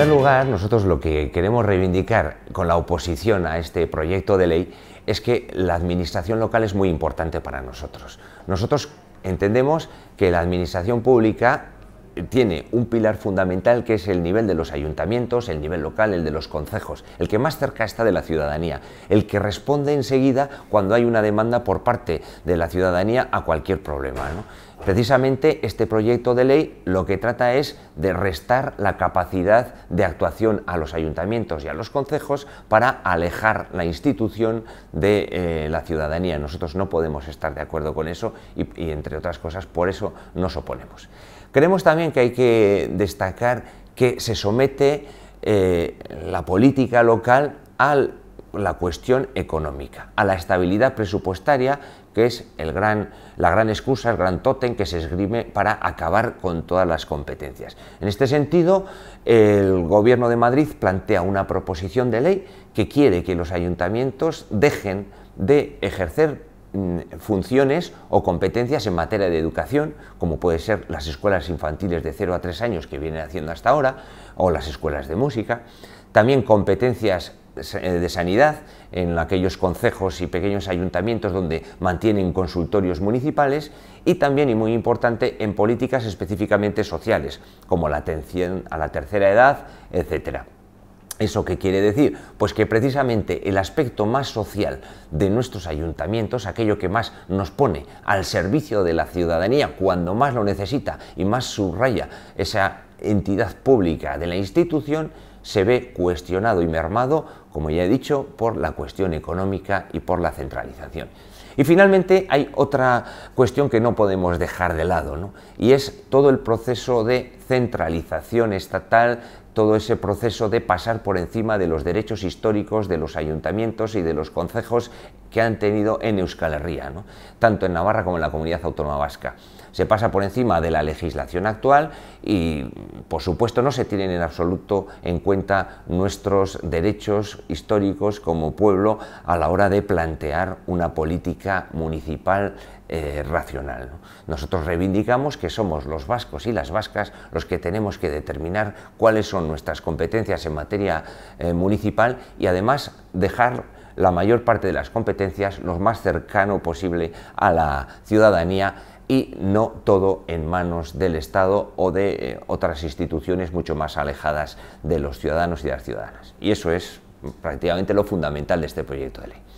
primer lugar, nosotros lo que queremos reivindicar con la oposición a este proyecto de ley es que la administración local es muy importante para nosotros. Nosotros entendemos que la administración pública tiene un pilar fundamental que es el nivel de los ayuntamientos, el nivel local, el de los concejos, el que más cerca está de la ciudadanía, el que responde enseguida cuando hay una demanda por parte de la ciudadanía a cualquier problema. Precisamente este proyecto de ley lo que trata es de restar la capacidad de actuación a los ayuntamientos y a los concejos para alejar la institución de eh, la ciudadanía. Nosotros no podemos estar de acuerdo con eso y entre otras cosas por eso nos oponemos. Creemos también que hay que destacar que se somete eh, la política local a la cuestión económica, a la estabilidad presupuestaria, que es el gran, la gran excusa, el gran tótem que se esgrime para acabar con todas las competencias. En este sentido, el Gobierno de Madrid plantea una proposición de ley que quiere que los ayuntamientos dejen de ejercer Mm, funciones o competencias en materia de educación, como puede ser las escuelas infantiles de 0 a 3 años que vienen haciendo hasta ahora, o las escuelas de música, también competencias eh, de sanidad en aquellos concejos y pequeños ayuntamientos donde mantienen consultorios municipales y también, y muy importante, en políticas específicamente sociales, como la atención a la tercera edad, etcétera. ¿Eso qué quiere decir? Pues que precisamente el aspecto más social de nuestros ayuntamientos, aquello que más nos pone al servicio de la ciudadanía cuando más lo necesita y más subraya esa entidad pública de la institución, se ve cuestionado y mermado, como ya he dicho, por la cuestión económica y por la centralización. Y finalmente hay otra cuestión que no podemos dejar de lado, y es todo el proceso de centralización estatal, todo ese proceso de pasar por encima de los derechos históricos de los ayuntamientos y de los consejos que han tenido en Euskal Herria, ¿no? tanto en Navarra como en la comunidad autónoma vasca. Se pasa por encima de la legislación actual y, por supuesto, no se tienen en absoluto en cuenta cuenta nuestros derechos históricos como pueblo a la hora de plantear una política municipal eh, racional. Nosotros reivindicamos que somos los vascos y las vascas los que tenemos que determinar cuáles son nuestras competencias en materia eh, municipal y además dejar la mayor parte de las competencias lo más cercano posible a la ciudadanía y no todo en manos del Estado o de eh, otras instituciones mucho más alejadas de los ciudadanos y de las ciudadanas. Y eso es prácticamente lo fundamental de este proyecto de ley.